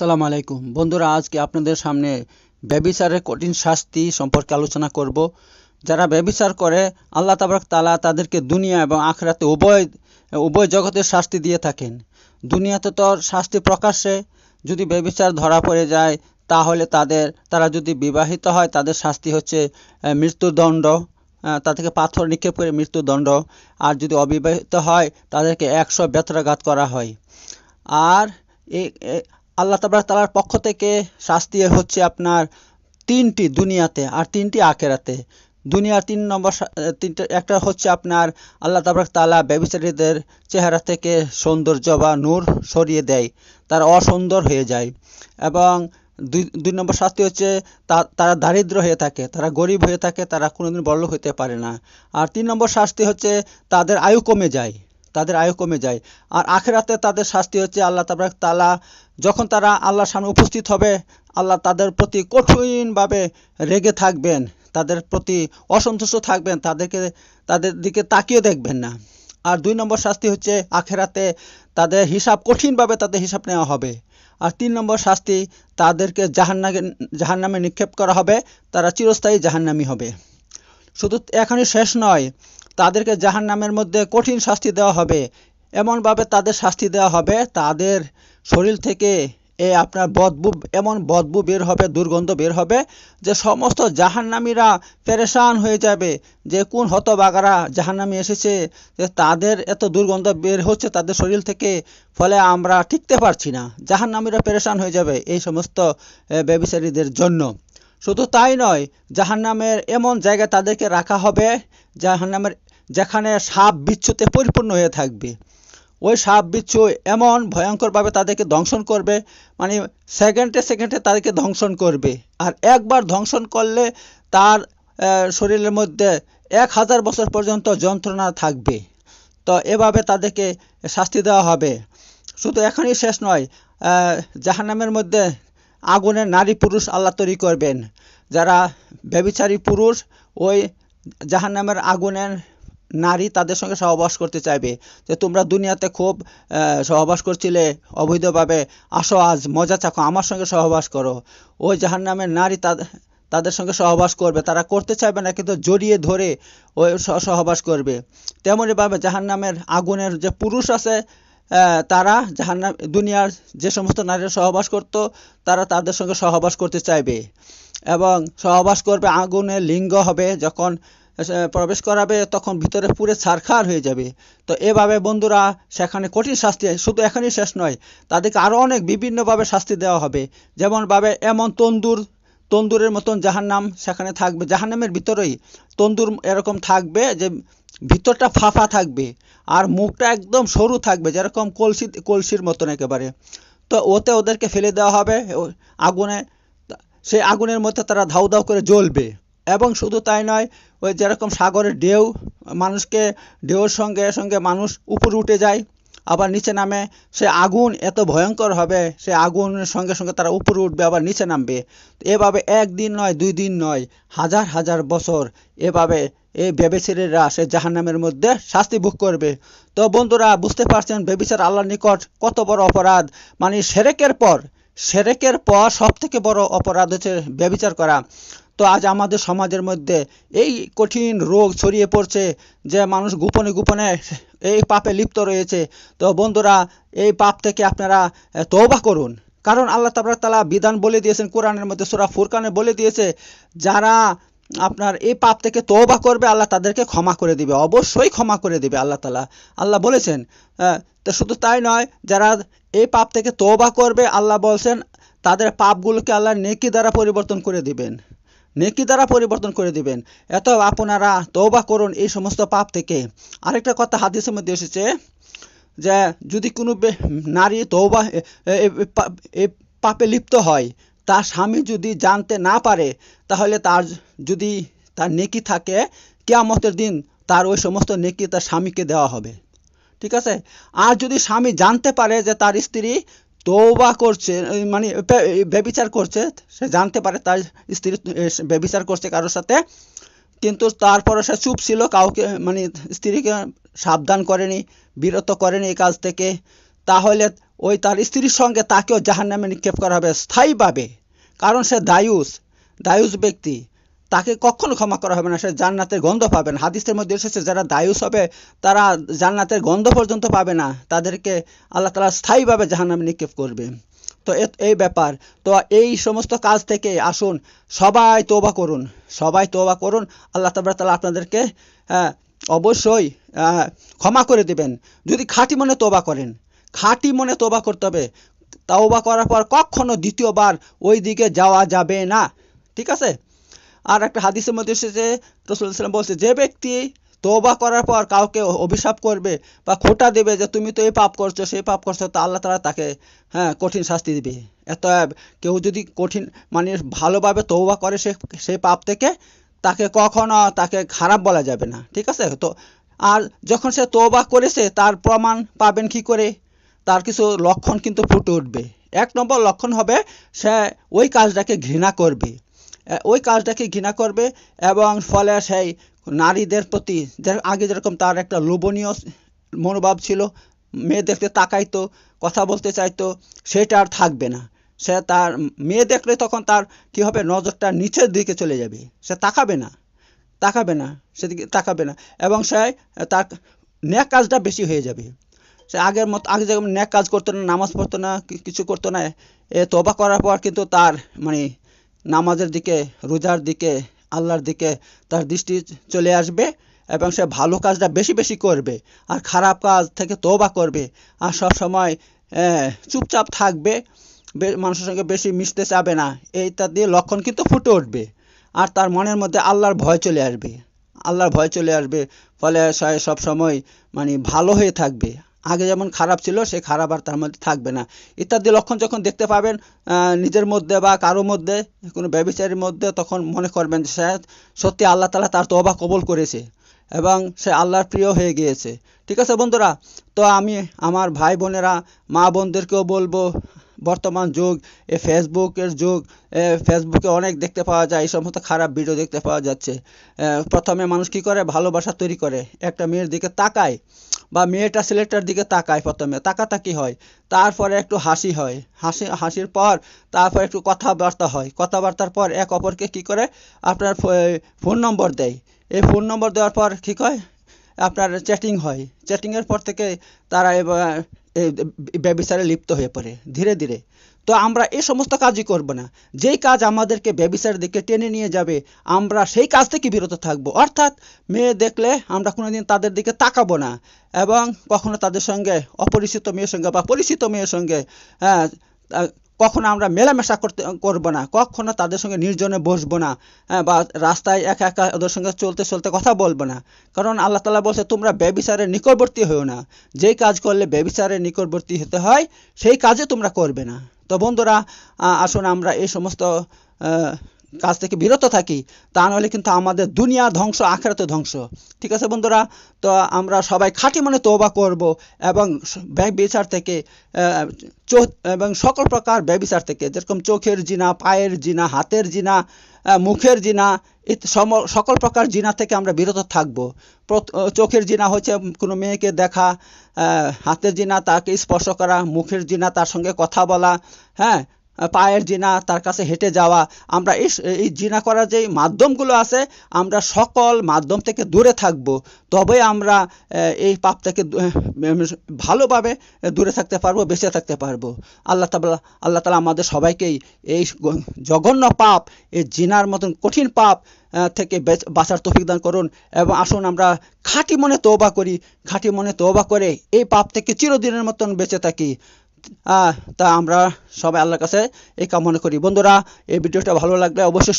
আসসালামু আলাইকুম বন্ধুরা আজকে আপনাদের সামনে ব্যবিচারের কঠিন শাস্তি সম্পর্কে আলোচনা করব যারা ব্যবিচার করে আল্লাহ তাবারক তালা তাদেরকে দুনিয়া এবং আখরাতে উভয় উভয় জগতের শাস্তি দিয়ে থাকেন দুনিয়াতে তো শাস্তি প্রকাশ্যে যদি ব্যবিচার ধরা পড়ে যায় তাহলে তাদের তারা যদি বিবাহিত হয় তাদের শাস্তি হচ্ছে মৃত্যুদণ্ড তাদেরকে পাথর নিক্ষেপ করে মৃত্যুদণ্ড আর যদি অবিবাহিত হয় তাদেরকে একশো ব্যথাঘাত করা হয় আর আল্লাহ তাবার তালার পক্ষ থেকে শাস্তি হচ্ছে আপনার তিনটি দুনিয়াতে আর তিনটি আখেরাতে দুনিয়ার তিন নম্বর তিনটা একটা হচ্ছে আপনার আল্লাহ তাবরাক তালা ব্যবচারীদের চেহারা থেকে সৌন্দর্য বা নূর সরিয়ে দেয় তারা অসুন্দর হয়ে যায় এবং দুই দুই নম্বর শাস্তি হচ্ছে তারা দারিদ্র হয়ে থাকে তারা গরিব হয়ে থাকে তারা কোনোদিন বড়লোক হতে পারে না আর তিন নম্বর শাস্তি হচ্ছে তাদের আয়ু কমে যায় তাদের আয়ু কমে যায় আর আখেরাতে তাদের শাস্তি হচ্ছে আল্লাহ তাবারক তালা যখন তারা আল্লাহর সামনে উপস্থিত হবে আল্লাহ তাদের প্রতি কঠিনভাবে রেগে থাকবেন তাদের প্রতি অসন্তুষ্ট থাকবেন তাদেরকে তাদের দিকে তাকিয়ে দেখবেন না আর দুই নম্বর শাস্তি হচ্ছে আখেরাতে তাদের হিসাব কঠিনভাবে তাদের হিসাব নেওয়া হবে আর তিন নম্বর শাস্তি তাদেরকে জাহান্নামে জাহান্নামে নিক্ষেপ করা হবে তারা চিরস্থায়ী জাহান্নামি হবে শুধু এখনই শেষ নয় তাদেরকে জাহান নামের মধ্যে কঠিন শাস্তি দেওয়া হবে এমনভাবে তাদের শাস্তি দেওয়া হবে তাদের শরীর থেকে এ আপনার বদবু এমন বদবু বের হবে দুর্গন্ধ বের হবে যে সমস্ত জাহান্নামীরা পেরেশান হয়ে যাবে যে কোন হতবাগারা জাহান্নামি এসেছে যে তাদের এত দুর্গন্ধ বের হচ্ছে তাদের শরীর থেকে ফলে আমরা টিকতে পারছি না জাহান্নামীরা পেরেশান হয়ে যাবে এই সমস্ত ব্যবসায়ীদের জন্য শুধু তাই নয় জাহান্নামের এমন জায়গায় তাদেরকে রাখা হবে জাহান্নামের যেখানে সাপ বিচ্ছুতে পরিপূর্ণ হয়ে থাকবে ওই সাপ বিচ্ছু এমন ভয়ঙ্করভাবে তাদেরকে দংশন করবে মানে সেকেন্ডে সেকেন্ডে তাদেরকে দংশন করবে আর একবার দংশন করলে তার শরীরের মধ্যে এক হাজার বছর পর্যন্ত যন্ত্রণা থাকবে তো এভাবে তাদেরকে শাস্তি দেওয়া হবে শুধু এখনই শেষ নয় জাহান্নামের মধ্যে আগুনের নারী পুরুষ আল্লাহ তৈরি করবেন যারা ব্যবিচারী পুরুষ ওই জাহান্নামের আগুনের নারী তাদের সঙ্গে সহবাস করতে চাইবে যে তোমরা দুনিয়াতে খুব সহবাস করছিলে অবৈধভাবে আসো আজ মজা চাকো আমার সঙ্গে সহবাস করো ওই জাহান্নামের নারী তাদের তাদের সঙ্গে সহবাস করবে তারা করতে চাইবে না কিন্তু জড়িয়ে ধরে ওই সহবাস করবে তেমনইভাবে জাহান্নামের আগুনের যে পুরুষ আছে তারা জাহান্নাম দুনিয়ার যে সমস্ত নারীরা সহবাস করত তারা তাদের সঙ্গে সহবাস করতে চাইবে এবং সহবাস করবে আগুনে লিঙ্গ হবে যখন প্রবেশ করাবে তখন ভিতরে পুরে ছারখার হয়ে যাবে তো এভাবে বন্ধুরা সেখানে কঠিন শাস্তি শুধু এখানেই শেষ নয় তাদেরকে আরও অনেক বিভিন্নভাবে শাস্তি দেওয়া হবে যেমনভাবে এমন তন্দুর তন্দুরের মতন জাহান্নাম সেখানে থাকবে জাহান্নামের ভিতরেই তন্দুর এরকম থাকবে যে ভিতরটা ফাফা থাকবে আর মুখটা একদম সরু থাকবে যেরকম কলসি কলসির মতন একেবারে তো ওতে ওদেরকে ফেলে দেওয়া হবে আগুনে সেই আগুনের মধ্যে তারা ধাউ ধাউ করে জ্বলবে এবং শুধু তাই নয় ওই যেরকম সাগরের ঢেউ মানুষকে ঢেউর সঙ্গে সঙ্গে মানুষ উপরে উঠে যায় আবার নিচে নামে সে আগুন এত ভয়ঙ্কর হবে সে আগুনের সঙ্গে সঙ্গে তারা উপরে উঠবে আবার নিচে নামবে এভাবে একদিন নয় দুই দিন নয় হাজার হাজার বছর এভাবে এই ব্যবিচারীরা সে জাহান্নামের মধ্যে শাস্তি ভোগ করবে তো বন্ধুরা বুঝতে পারছেন বেবিচার আল্লাহর নিকট কত বড় অপরাধ মানে সেরেকের পর সেরেকের পর সবথেকে বড় অপরাধ হচ্ছে ব্যবিচার করা তো আজ আমাদের সমাজের মধ্যে এই কঠিন রোগ ছড়িয়ে পড়ছে যে মানুষ গোপনে গোপনে এই পাপে লিপ্ত রয়েছে তো বন্ধুরা এই পাপ থেকে আপনারা তৌবা করুন কারণ আল্লাহ তাবরাক তালা বিধান বলে দিয়েছেন কোরআনের মধ্যে সুরা ফুরকানে বলে দিয়েছে যারা আপনার এই পাপ থেকে তওবা করবে আল্লাহ তাদেরকে ক্ষমা করে দিবে অবশ্যই ক্ষমা করে দিবে আল্লাহ তালা আল্লাহ বলেছেন তো শুধু তাই নয় যারা এই পাপ থেকে তওবা করবে আল্লাহ বলছেন তাদের পাপগুলোকে আল্লাহ নেকি দ্বারা পরিবর্তন করে দিবেন নেকি দ্বারা পরিবর্তন করে দিবেন এত আপনারা তওবা করুন এই সমস্ত পাপ থেকে আরেকটা কথা হাদিসের মধ্যে এসেছে যে যদি কোনো নারী তওবা এই পাপে লিপ্ত হয় তার স্বামী যদি জানতে না পারে তাহলে তার যদি তার নেকি থাকে কেয়ামতের দিন তার ওই সমস্ত নেকি তার স্বামীকে দেওয়া হবে ঠিক আছে আর যদি স্বামী জানতে পারে যে তার স্ত্রী তৌবা করছে মানে ব্যবিচার করছে সে জানতে পারে তার স্ত্রী ব্যবিচার করছে কারোর সাথে কিন্তু তারপরে সে চুপ ছিল কাউকে মানে স্ত্রীকে সাবধান করেনি বিরত করেনি এই কাজ থেকে তাহলে ওই তার স্ত্রীর সঙ্গে তাকেও জাহান্নামে নিক্ষেপ করা হবে স্থায়ীভাবে কারণ সে দায়ুস দায়ুস ব্যক্তি তাকে কখনো ক্ষমা করা হবে না সে জান্নাতের গন্ধ পাবে না হাদিসের মধ্যে এসেছে যারা দায়ুস হবে তারা জান্নাতের গন্ধ পর্যন্ত পাবে না তাদেরকে আল্লাহ তালা স্থায়ীভাবে জাহান্নামে নিক্ষেপ করবে তো এই ব্যাপার তো এই সমস্ত কাজ থেকে আসুন সবাই তোবা করুন সবাই তোবা করুন আল্লাহ তাবরা তালা আপনাদেরকে হ্যাঁ, অবশ্যই ক্ষমা করে দেবেন যদি খাঁটি মনে তোবা করেন খাঁটি মনে তোবা করতে হবে তাওবা করার পর কখনো দ্বিতীয়বার ওই দিকে যাওয়া যাবে না ঠিক আছে আর একটা হাদিসের মধ্যে এসেছে রসুলাম বলছে যে ব্যক্তি তোবা করার পর কাউকে অভিশাপ করবে বা খোটা দেবে যে তুমি তো এই পাপ করছো সেই পাপ করছো তা আল্লাহ তারা তাকে হ্যাঁ কঠিন শাস্তি দিবে এত কেউ যদি কঠিন মানে ভালোভাবে তৌবা করে সে সেই পাপ থেকে তাকে কখনো তাকে খারাপ বলা যাবে না ঠিক আছে তো আর যখন সে তৌবা করেছে তার প্রমাণ পাবেন কি করে তার কিছু লক্ষণ কিন্তু ফুটে উঠবে এক নম্বর লক্ষণ হবে সে ওই কাজটাকে ঘৃণা করবে ওই কাজটাকে ঘৃণা করবে এবং ফলে সেই নারীদের প্রতি আগে যেরকম তার একটা লোভনীয় মনোভাব ছিল মেয়ে দেখতে তাকাইতো কথা বলতে চাইতো সেটা আর থাকবে না সে তার মেয়ে দেখলে তখন তার কি হবে নজরটা নিচের দিকে চলে যাবে সে তাকাবে না তাকাবে না সেদিকে তাকাবে না এবং সে তার ন্যাক কাজটা বেশি হয়ে যাবে সে আগের মতো আগে যেমন ন্যাক কাজ করতো না নামাজ পড়তো না কিছু করতো না এ তবা করার পর কিন্তু তার মানে নামাজের দিকে রোজার দিকে আল্লাহর দিকে তার দৃষ্টি চলে আসবে এবং সে ভালো কাজটা বেশি বেশি করবে আর খারাপ কাজ থেকে তবা করবে আর সব সময় চুপচাপ থাকবে মানুষের সঙ্গে বেশি মিশতে চাবে না এইটা দিয়ে লক্ষণ কিন্তু ফুটে উঠবে আর তার মনের মধ্যে আল্লাহর ভয় চলে আসবে আল্লাহর ভয় চলে আসবে ফলে সে সব সময় মানে ভালো হয়ে থাকবে আগে যেমন খারাপ ছিল সে খারাপ আর তার মধ্যে থাকবে না ইত্যাদি লক্ষণ যখন দেখতে পাবেন নিজের মধ্যে বা কারো মধ্যে কোনো ব্যবচারীর মধ্যে তখন মনে করবেন যে সে সত্যি আল্লাহ তালা তার তবা কবল করেছে এবং সে আল্লাহর প্রিয় হয়ে গিয়েছে ঠিক আছে বন্ধুরা তো আমি আমার ভাই বোনেরা মা বোনদেরকেও বলবো বর্তমান যুগ এ ফেসবুকের যুগ ফেসবুকে অনেক দেখতে পাওয়া যায় এই সমস্ত খারাপ ভিডিও দেখতে পাওয়া যাচ্ছে প্রথমে মানুষ কি করে ভালোবাসা তৈরি করে একটা মেয়ের দিকে তাকায় বা মেয়েটা ছেলেটার দিকে তাকায় প্রথমে তাকাতাকি হয় তারপরে একটু হাসি হয় হাসি হাসির পর তারপর একটু কথাবার্তা হয় কথাবার্তার পর এক অপরকে কি করে আপনার ফোন নম্বর দেয় এই ফোন নম্বর দেওয়ার পর কী হয় আপনার চ্যাটিং হয় চ্যাটিংয়ের পর থেকে তারা ব্যবসারে লিপ্ত হয়ে পড়ে ধীরে ধীরে তো আমরা এই সমস্ত কাজই করব না যেই কাজ আমাদেরকে ব্যবসার দিকে টেনে নিয়ে যাবে আমরা সেই কাজ থেকে বিরত থাকব অর্থাৎ মেয়ে দেখলে আমরা কোনোদিন তাদের দিকে তাকাবো না এবং কখনো তাদের সঙ্গে অপরিচিত মেয়ের সঙ্গে বা পরিচিত মেয়ের সঙ্গে হ্যাঁ কখনো আমরা মেলামেশা করতে করবো না কখনো তাদের সঙ্গে নির্জনে বসবো না হ্যাঁ, বা রাস্তায় একা একা ওদের সঙ্গে চলতে চলতে কথা বলবো না কারণ আল্লাহ তালা বলছে তোমরা ব্যবিচারের নিকটবর্তী হও না যেই কাজ করলে ব্যবিচারের নিকটবর্তী হতে হয় সেই কাজে তোমরা করবে না তো বন্ধুরা আসুন আমরা এই সমস্ত কাজ থেকে বিরত থাকি তা নাহলে কিন্তু আমাদের দুনিয়া ধ্বংস আখেরাতে ধ্বংস ঠিক আছে বন্ধুরা তো আমরা সবাই খাঁটি মনে তোবা করব এবং ব্যাগ বিচার থেকে চোখ এবং সকল প্রকার ব্যবিচার বিচার থেকে যেরকম চোখের জিনা পায়ের জিনা হাতের জিনা মুখের জিনা সকল প্রকার জিনা থেকে আমরা বিরত থাকব চোখের জিনা হচ্ছে কোনো মেয়েকে দেখা হাতের জিনা তাকে স্পর্শ করা মুখের জিনা তার সঙ্গে কথা বলা হ্যাঁ পায়ের জিনা তার কাছে হেঁটে যাওয়া আমরা এই জিনা করার যে মাধ্যমগুলো আছে আমরা সকল মাধ্যম থেকে দূরে থাকব তবে আমরা এই পাপ থেকে ভালোভাবে দূরে থাকতে পারবো বেঁচে থাকতে পারবো আল্লাহ তালা আল্লাহ তালা আমাদের সবাইকেই এই জঘন্য পাপ এই জিনার মতন কঠিন পাপ থেকে বাঁচার তফিক দান করুন এবং আসুন আমরা খাঁটি মনে তোবা করি খাঁটি মনে তো করে এই পাপ থেকে চিরদিনের মতন বেঁচে থাকি তা আমরা সবাই আল্লাহর কাছে এই কামনা করি বন্ধুরা এই ভিডিওটা ভালো লাগলে অবশ্যই